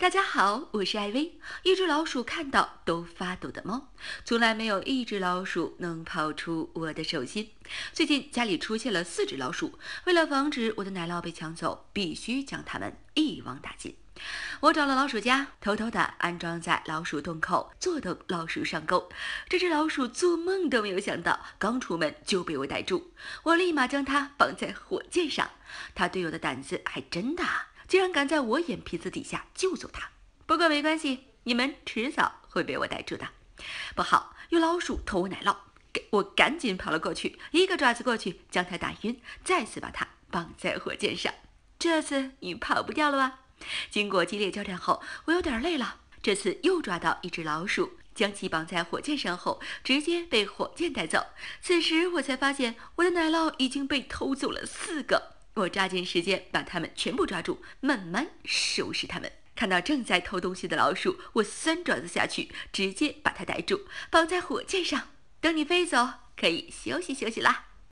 大家好，我是艾薇。一只老鼠看到都发抖的猫，从来没有一只老鼠能跑出我的手心。最近家里出现了四只老鼠，为了防止我的奶酪被抢走，必须将它们一网打尽。我找了老鼠夹，偷偷地安装在老鼠洞口，坐等老鼠上钩。这只老鼠做梦都没有想到，刚出门就被我逮住。我立马将它绑在火箭上。它队友的胆子还真大。竟然敢在我眼皮子底下救走他！不过没关系，你们迟早会被我逮住的。不好，有老鼠偷我奶酪，给我赶紧跑了过去，一个爪子过去将他打晕，再次把他绑在火箭上。这次你跑不掉了吧？经过激烈交战后，我有点累了。这次又抓到一只老鼠，将其绑在火箭上后，直接被火箭带走。此时我才发现，我的奶酪已经被偷走了四个。我抓紧时间把它们全部抓住，慢慢收拾它们。看到正在偷东西的老鼠，我三爪子下去，直接把它逮住，绑在火箭上，等你飞走可以休息休息啦。